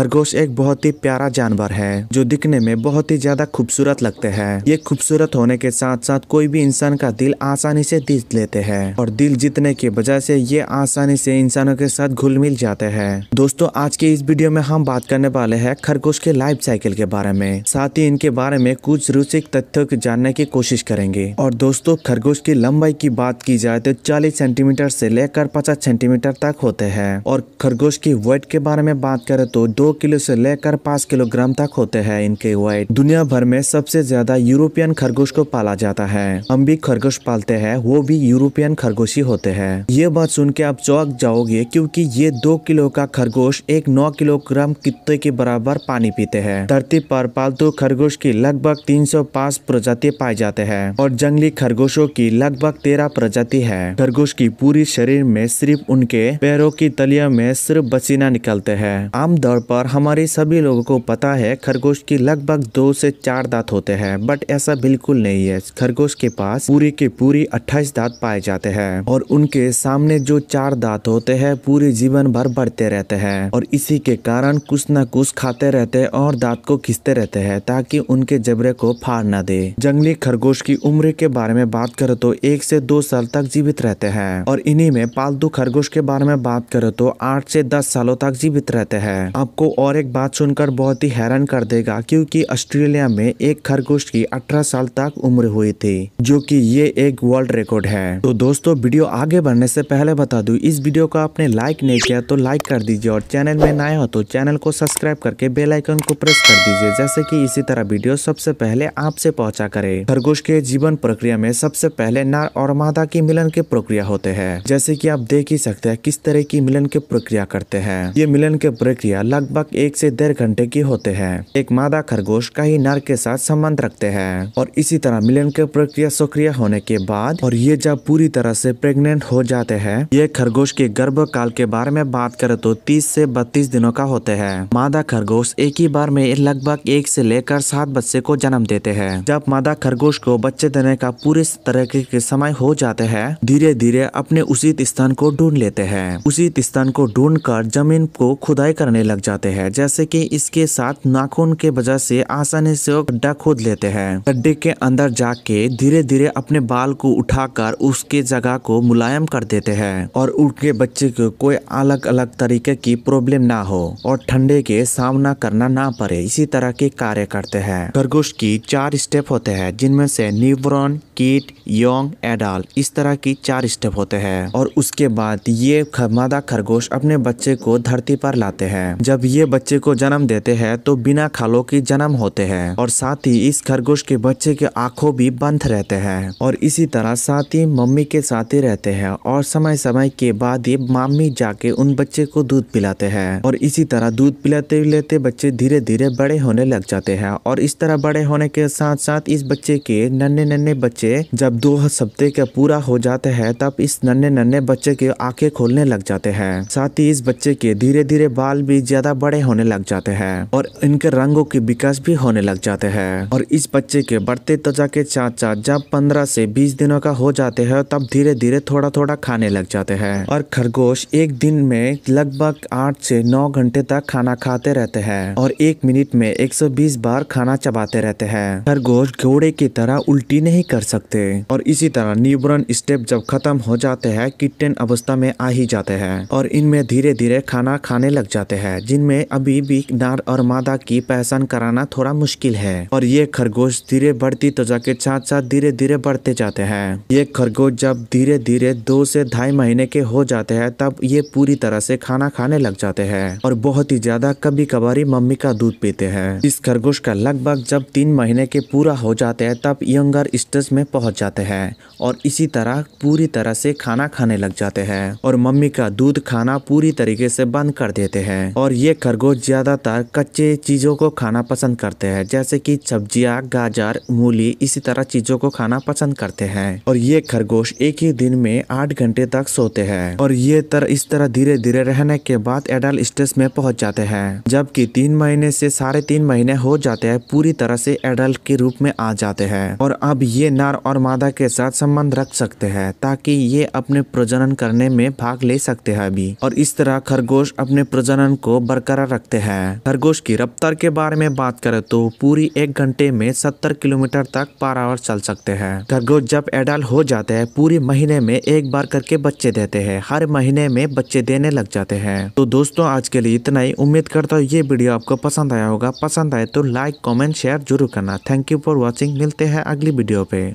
खरगोश एक बहुत ही प्यारा जानवर है जो दिखने में बहुत ही ज्यादा खूबसूरत लगते हैं ये खूबसूरत होने के साथ साथ कोई भी इंसान का दिल आसानी से जीत लेते हैं और दिल जीतने की वजह से ये आसानी से इंसानों के साथ घुल मिल जाते हैं दोस्तों आज के इस वीडियो में हम बात करने वाले हैं खरगोश के लाइफ साइकिल के बारे में साथ ही इनके बारे में कुछ रुचिक तथ्यों को जानने की कोशिश करेंगे और दोस्तों खरगोश की लंबाई की बात की जाए तो चालीस सेंटीमीटर से लेकर पचास सेंटीमीटर तक होते हैं और खरगोश की वेट के बारे में बात करें तो दो किलो से लेकर पाँच किलोग्राम तक होते हैं इनके वेट दुनिया भर में सबसे ज्यादा यूरोपियन खरगोश को पाला जाता है हम भी खरगोश पालते हैं वो भी यूरोपियन खरगोश ही होते हैं ये बात सुन के आप चौक जाओगे क्योंकि ये दो किलो का खरगोश एक नौ किलोग्राम कितने के बराबर पानी पीते हैं धरती पर पालतू खरगोश की लगभग तीन सौ पाँच प्रजाति पाए जाते हैं और जंगली खरगोशों की लगभग तेरह प्रजाति है खरगोश की पूरी शरीर में सिर्फ उनके पैरों की तलिया में सिर्फ बसीना निकलते हैं आमतौर पर और हमारे सभी लोगों को पता है खरगोश की लगभग दो से चार दांत होते हैं बट ऐसा बिल्कुल नहीं है खरगोश के पास पूरी के पूरी अट्ठाईस दांत पाए जाते हैं और उनके सामने जो चार दांत होते हैं पूरे जीवन भर बढ़ते रहते हैं और इसी के कारण कुछ न कुछ खाते रहते हैं और दांत को खींचते रहते हैं ताकि उनके जबरे को फाड़ न दे जंगली खरगोश की उम्र के बारे में बात करो तो एक से दो साल तक जीवित रहते हैं और इन्हीं में पालतू खरगोश के बारे में बात करो तो आठ से दस सालों तक जीवित रहते हैं आपको और एक बात सुनकर बहुत ही हैरान कर देगा क्योंकि ऑस्ट्रेलिया में एक खरगोश की 18 साल तक उम्र हुई थी जो कि ये एक वर्ल्ड रिकॉर्ड है तो दोस्तों वीडियो आगे बढ़ने से पहले बता दू इस वीडियो को आपने लाइक नहीं किया तो लाइक कर दीजिए और चैनल में नए हो तो चैनल को सब्सक्राइब करके बेलाइकन को प्रेस कर दीजिए जैसे की इसी तरह वीडियो सबसे पहले आपसे पहुँचा करे खरगोश के जीवन प्रक्रिया में सबसे पहले नर और मादा की मिलन के प्रक्रिया होते हैं जैसे की आप देख ही सकते हैं किस तरह की मिलन की प्रक्रिया करते हैं ये मिलन की प्रक्रिया लगभग लगभग एक से डेढ़ घंटे की होते हैं एक मादा खरगोश का ही नर के साथ संबंध रखते हैं और इसी तरह मिलन के प्रक्रिया सक्रिय होने के बाद और ये जब पूरी तरह से प्रेग्नेंट हो जाते हैं ये खरगोश के गर्भ काल के बारे में बात करे तो तीस से बत्तीस दिनों का होते हैं मादा खरगोश एक ही बार में लगभग एक से लेकर सात बच्चे को जन्म देते हैं जब मादा खरगोश को बच्चे देने का पूरे तरीके के समय हो जाते हैं धीरे धीरे अपने उचित स्थान को ढूंढ लेते हैं उचित स्थान को ढूंढ कर जमीन को खुदाई करने लग जाते हैं जाते हैं जैसे कि इसके साथ नाखून के वजह से आसानी से गड्ढा खोद लेते हैं गड्ढे के अंदर जाके धीरे धीरे अपने बाल को उठाकर उसके जगह को मुलायम कर देते हैं और उनके बच्चे को कोई अलग अलग तरीके की प्रॉब्लम ना हो और ठंडे के सामना करना ना पड़े इसी तरह के कार्य करते हैं खरगोश की चार स्टेप होते हैं जिनमें से न्यूब्रॉन किट यंग एडल्ट इस तरह की चार स्टेप होते हैं और उसके बाद ये मादा खरगोश अपने बच्चे को धरती पर लाते हैं जब ये बच्चे को जन्म देते हैं तो बिना खालों की जन्म होते हैं और साथ ही इस खरगोश के बच्चे के आंखों भी बंद रहते हैं और इसी तरह साथ ही मम्मी के साथ ही रहते हैं और समय समय के बाद ये मम्मी जाके उन बच्चे को दूध पिलाते हैं और इसी तरह दूध पिलाते पिलाते बच्चे धीरे धीरे बड़े होने लग जाते हैं और इस तरह बड़े होने के साथ साथ इस बच्चे के नन्हे नन्हे बच्चे से जब दो सप्ते का पूरा हो जाते हैं तब इस नन्हे नन्हे बच्चे के आंखें खोलने लग जाते हैं साथ ही इस बच्चे के धीरे धीरे बाल भी ज्यादा बड़े होने लग जाते हैं और इनके रंगों के विकास भी होने लग जाते हैं और इस बच्चे के बढ़ते त्वचा के साथ साथ जब पंद्रह से बीस दिनों का हो जाते हैं तब धीरे धीरे थोड़ा थोड़ा खाने लग जाते हैं और खरगोश एक दिन में लगभग आठ से नौ घंटे तक खाना खाते रहते हैं और एक मिनट में एक बार खाना चबाते रहते हैं खरगोश घोड़े की तरह उल्टी नहीं कर सकते सकते और इसी तरह न्यूबॉर्न स्टेप जब खत्म हो जाते हैं किटेन अवस्था में आ ही जाते हैं और इनमें धीरे धीरे खाना खाने लग जाते हैं जिनमें अभी भी नार और मादा की पहचान कराना थोड़ा मुश्किल है और ये खरगोश धीरे बढ़ती त्वचा के साथ साथ धीरे धीरे बढ़ते जाते हैं ये खरगोश जब धीरे धीरे दो से ढाई महीने के हो जाते हैं तब ये पूरी तरह से खाना खाने लग जाते हैं और बहुत ही ज्यादा कभी कभारी मम्मी का दूध पीते हैं इस खरगोश का लगभग जब तीन महीने के पूरा हो जाते हैं तब यंगर स्टेज में में पहुंच जाते हैं और इसी तरह पूरी तरह से खाना खाने लग जाते हैं और मम्मी का दूध खाना पूरी तरीके से बंद कर देते हैं और ये खरगोश ज्यादातर कच्चे चीजों को खाना पसंद करते हैं जैसे कि सब्जियां गाजर मूली इसी तरह चीजों को खाना पसंद करते हैं और ये खरगोश एक ही दिन में आठ घंटे तक सोते हैं और ये तर इस तरह धीरे धीरे रहने के बाद एडल्ट स्टेज में पहुंच जाते हैं जबकि तीन महीने से साढ़े तीन महीने हो जाते हैं पूरी तरह से एडल्ट के रूप में आ जाते हैं और अब ये ना परिवार और मादा के साथ संबंध रख सकते हैं ताकि ये अपने प्रजनन करने में भाग ले सकते हैं अभी और इस तरह खरगोश अपने प्रजनन को बरकरार रखते हैं खरगोश की रफ्तार के बारे में बात करें तो पूरी एक घंटे में सत्तर किलोमीटर तक पर आवर चल सकते हैं खरगोश जब एडल्ट हो जाते हैं पूरे महीने में एक बार करके बच्चे देते हैं हर महीने में बच्चे देने लग जाते हैं तो दोस्तों आज के लिए इतना ही उम्मीद करता हूँ ये वीडियो आपको पसंद आया होगा पसंद आए तो लाइक कॉमेंट शेयर जरूर करना थैंक यू फॉर वॉचिंग मिलते हैं अगली वीडियो पे